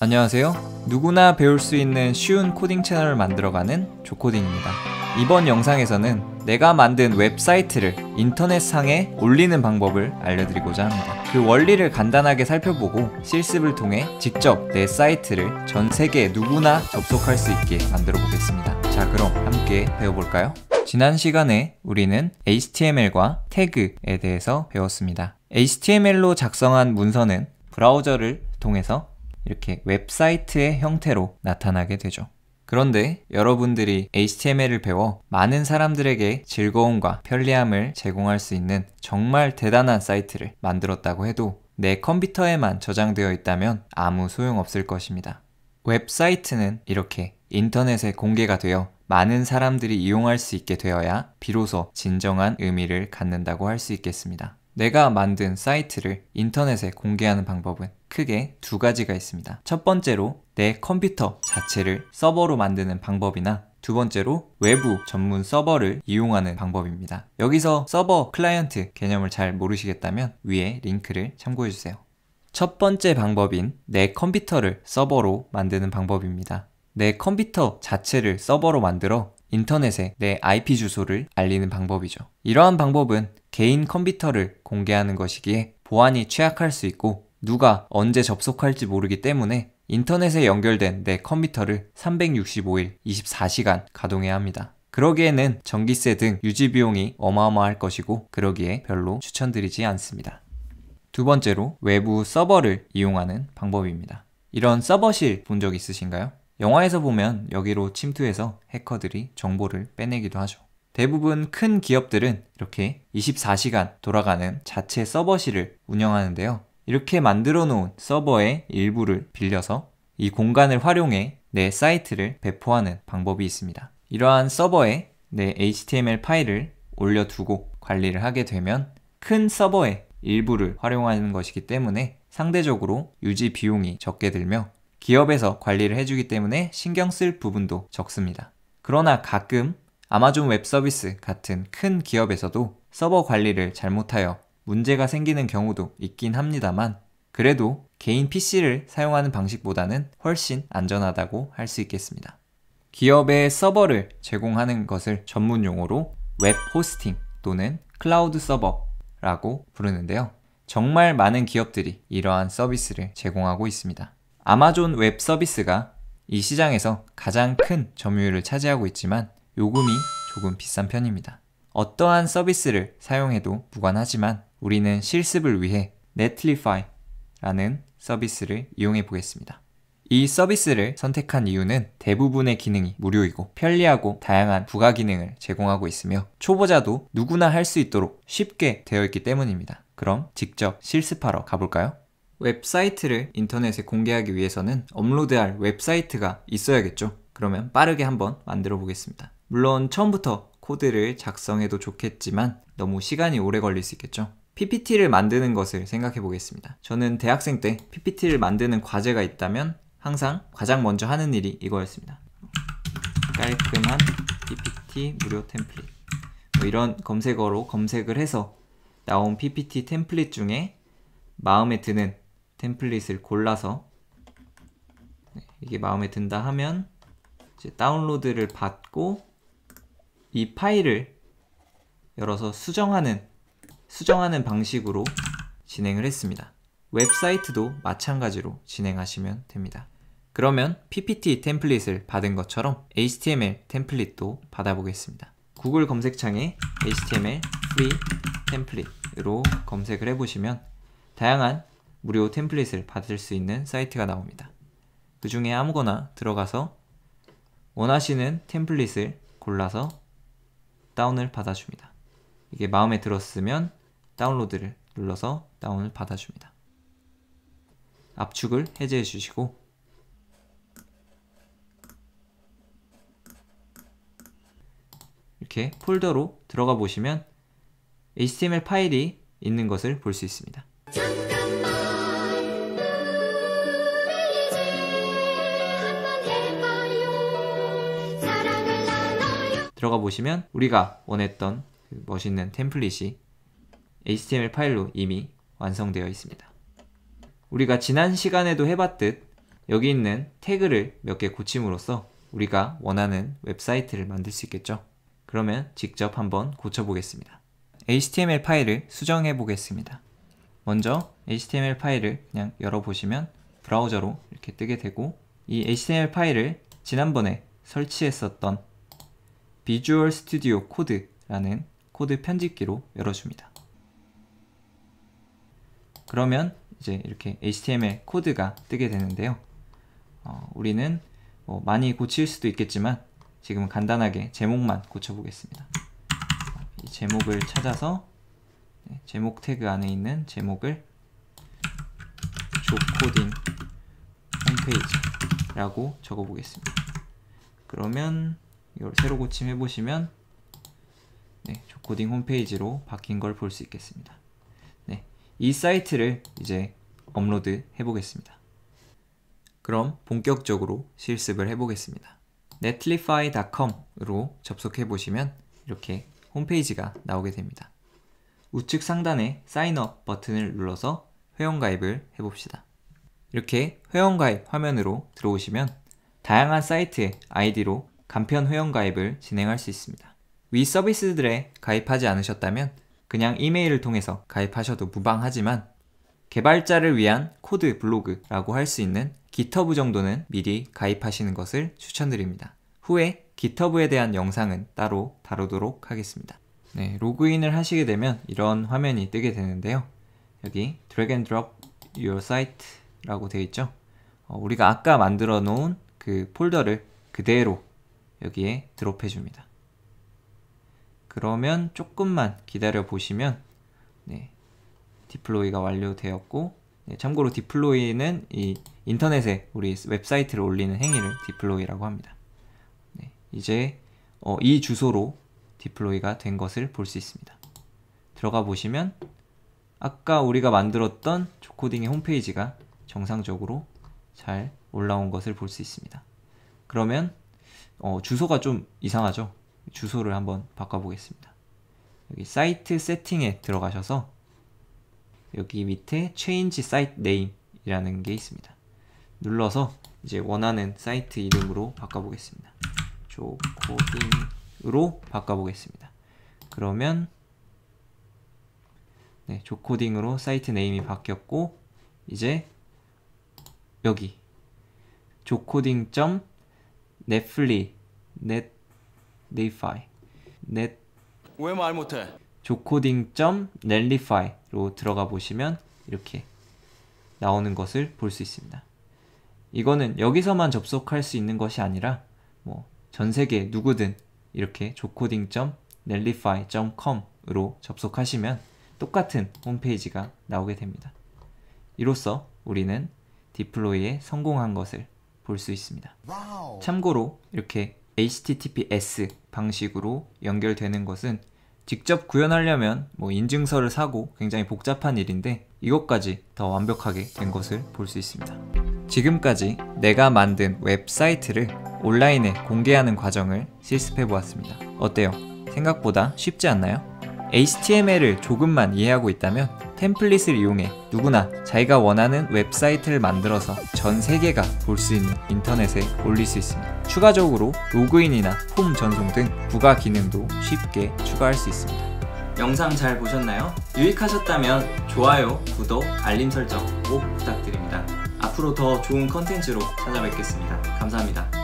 안녕하세요. 누구나 배울 수 있는 쉬운 코딩 채널을 만들어가는 조코딩입니다. 이번 영상에서는 내가 만든 웹사이트를 인터넷상에 올리는 방법을 알려드리고자 합니다. 그 원리를 간단하게 살펴보고 실습을 통해 직접 내 사이트를 전 세계 누구나 접속할 수 있게 만들어 보겠습니다. 자, 그럼 함께 배워볼까요? 지난 시간에 우리는 HTML과 태그에 대해서 배웠습니다. HTML로 작성한 문서는 브라우저를 통해서 이렇게 웹사이트의 형태로 나타나게 되죠. 그런데 여러분들이 HTML을 배워 많은 사람들에게 즐거움과 편리함을 제공할 수 있는 정말 대단한 사이트를 만들었다고 해도 내 컴퓨터에만 저장되어 있다면 아무 소용없을 것입니다. 웹사이트는 이렇게 인터넷에 공개가 되어 많은 사람들이 이용할 수 있게 되어야 비로소 진정한 의미를 갖는다고 할 수 있겠습니다. 내가 만든 사이트를 인터넷에 공개하는 방법은 크게 두 가지가 있습니다. 첫 번째로 내 컴퓨터 자체를 서버로 만드는 방법이나 두 번째로 외부 전문 서버를 이용하는 방법입니다. 여기서 서버 클라이언트 개념을 잘 모르시겠다면 위에 링크를 참고해주세요. 첫 번째 방법인 내 컴퓨터를 서버로 만드는 방법입니다. 내 컴퓨터 자체를 서버로 만들어 인터넷에 내 IP 주소를 알리는 방법이죠. 이러한 방법은 개인 컴퓨터를 공개하는 것이기에 보안이 취약할 수 있고 누가 언제 접속할지 모르기 때문에 인터넷에 연결된 내 컴퓨터를 365일 24시간 가동해야 합니다. 그러기에는 전기세 등 유지비용이 어마어마할 것이고 그러기에 별로 추천드리지 않습니다. 두 번째로 외부 서버를 이용하는 방법입니다. 이런 서버실 본 적 있으신가요? 영화에서 보면 여기로 침투해서 해커들이 정보를 빼내기도 하죠. 대부분 큰 기업들은 이렇게 24시간 돌아가는 자체 서버실을 운영하는데요. 이렇게 만들어 놓은 서버의 일부를 빌려서 이 공간을 활용해 내 사이트를 배포하는 방법이 있습니다. 이러한 서버에 내 HTML 파일을 올려두고 관리를 하게 되면 큰 서버의 일부를 활용하는 것이기 때문에 상대적으로 유지 비용이 적게 들며 기업에서 관리를 해주기 때문에 신경 쓸 부분도 적습니다. 그러나 가끔 아마존 웹 서비스 같은 큰 기업에서도 서버 관리를 잘못하여 문제가 생기는 경우도 있긴 합니다만 그래도 개인 PC를 사용하는 방식보다는 훨씬 안전하다고 할 수 있겠습니다. 기업의 서버를 제공하는 것을 전문 용어로 웹 호스팅 또는 클라우드 서버라고 부르는데요. 정말 많은 기업들이 이러한 서비스를 제공하고 있습니다. 아마존 웹 서비스가 이 시장에서 가장 큰 점유율을 차지하고 있지만 요금이 조금 비싼 편입니다. 어떠한 서비스를 사용해도 무관하지만 우리는 실습을 위해 넷플리파이라는 서비스를 이용해 보겠습니다. 이 서비스를 선택한 이유는 대부분의 기능이 무료이고 편리하고 다양한 부가 기능을 제공하고 있으며 초보자도 누구나 할 수 있도록 쉽게 되어 있기 때문입니다. 그럼 직접 실습하러 가볼까요? 웹사이트를 인터넷에 공개하기 위해서는 업로드할 웹사이트가 있어야겠죠. 그러면 빠르게 한번 만들어 보겠습니다. 물론 처음부터 코드를 작성해도 좋겠지만 너무 시간이 오래 걸릴 수 있겠죠. PPT를 만드는 것을 생각해 보겠습니다. 저는 대학생 때 PPT를 만드는 과제가 있다면 항상 가장 먼저 하는 일이 이거였습니다. 깔끔한 PPT 무료 템플릿 뭐 이런 검색어로 검색을 해서 나온 PPT 템플릿 중에 마음에 드는 템플릿을 골라서 네, 이게 마음에 든다 하면 이제 다운로드를 받고 이 파일을 열어서 수정하는 수정하는 방식으로 진행을 했습니다. 웹사이트도 마찬가지로 진행하시면 됩니다. 그러면 PPT 템플릿을 받은 것처럼 HTML 템플릿도 받아보겠습니다. 구글 검색창에 HTML 프리 템플릿으로 검색을 해보시면 다양한 무료 템플릿을 받을 수 있는 사이트가 나옵니다. 그 중에 아무거나 들어가서 원하시는 템플릿을 골라서 다운을 받아줍니다. 이게 마음에 들었으면 다운로드를 눌러서 다운을 받아줍니다. 압축을 해제해 주시고 이렇게 폴더로 들어가 보시면 HTML 파일이 있는 것을 볼 수 있습니다. 들어가 보시면 우리가 원했던 그 멋있는 템플릿이 HTML 파일로 이미 완성되어 있습니다. 우리가 지난 시간에도 해봤듯 여기 있는 태그를 몇 개 고침으로써 우리가 원하는 웹사이트를 만들 수 있겠죠. 그러면 직접 한번 고쳐보겠습니다. HTML 파일을 수정해 보겠습니다. 먼저 HTML 파일을 그냥 열어보시면 브라우저로 이렇게 뜨게 되고 이 HTML 파일을 지난번에 설치했었던 비주얼 스튜디오 코드라는 코드 편집기로 열어줍니다. 그러면 이제 이렇게 HTML 코드가 뜨게 되는데요. 어, 우리는 뭐 많이 고칠 수도 있겠지만 지금 간단하게 제목만 고쳐보겠습니다. 제목을 찾아서 네, 제목 태그 안에 있는 제목을 조코딩 홈페이지라고 적어보겠습니다. 그러면 이걸 새로 고침해 보시면 네, 조코딩 홈페이지로 바뀐 걸 볼 수 있겠습니다. 네, 이 사이트를 이제 업로드 해보겠습니다. 그럼 본격적으로 실습을 해보겠습니다. netlify.com으로 접속해 보시면 이렇게 홈페이지가 나오게 됩니다. 우측 상단에 사인업 버튼을 눌러서 회원가입을 해봅시다. 이렇게 회원가입 화면으로 들어오시면 다양한 사이트의 아이디로 간편 회원 가입을 진행할 수 있습니다. 위 서비스들에 가입하지 않으셨다면 그냥 이메일을 통해서 가입하셔도 무방하지만 개발자를 위한 코드 블로그라고 할 수 있는 GitHub 정도는 미리 가입하시는 것을 추천드립니다. 후에 g i t h u b 에 대한 영상은 따로 다루도록 하겠습니다. 네, 로그인을 하시게 되면 이런 화면이 뜨게 되는데요. 여기 drag and drop your site라고 되어 있죠. 어, 우리가 아까 만들어 놓은 그 폴더를 그대로 여기에 드롭해 줍니다. 그러면 조금만 기다려 보시면 네, 디플로이가 완료되었고 네, 참고로 디플로이는 이 인터넷에 우리 웹사이트를 올리는 행위를 디플로이라고 합니다. 네, 이제 어, 이 주소로 디플로이가 된 것을 볼 수 있습니다. 들어가 보시면 아까 우리가 만들었던 조코딩의 홈페이지가 정상적으로 잘 올라온 것을 볼 수 있습니다. 그러면 어, 주소가 좀 이상하죠? 주소를 한번 바꿔보겠습니다. 여기 사이트 세팅에 들어가셔서 여기 밑에 change site name 이라는 게 있습니다. 눌러서 이제 원하는 사이트 이름으로 바꿔보겠습니다. 조코딩으로 바꿔보겠습니다. 그러면 네, 조코딩으로 사이트 네임이 바뀌었고 이제 여기 조코딩 점 넷플리 넷 네이파이 넷왜 말 못해? 조코딩점 넬리파이로 들어가 보시면 이렇게 나오는 것을 볼 수 있습니다. 이거는 여기서만 접속할 수 있는 것이 아니라 뭐 전 세계 누구든 이렇게 조코딩점 넬리파이.com으로 접속하시면 똑같은 홈페이지가 나오게 됩니다. 이로써 우리는 디플로이에 성공한 것을 볼수 있습니다. 와우. 참고로 이렇게 HTTPS 방식으로 연결되는 것은 직접 구현하려면 뭐 인증서를 사고 굉장히 복잡한 일인데 이것까지 더 완벽하게 된 것을 볼 수 있습니다. 지금까지 내가 만든 웹사이트를 온라인에 공개하는 과정을 실습해 보았습니다. 어때요? 생각보다 쉽지 않나요? HTML을 조금만 이해하고 있다면 템플릿을 이용해 누구나 자기가 원하는 웹사이트를 만들어서 전 세계가 볼 수 있는 인터넷에 올릴 수 있습니다. 추가적으로 로그인이나 폼 전송 등 부가 기능도 쉽게 추가할 수 있습니다. 영상 잘 보셨나요? 유익하셨다면 좋아요, 구독, 알림 설정 꼭 부탁드립니다. 앞으로 더 좋은 컨텐츠로 찾아뵙겠습니다. 감사합니다.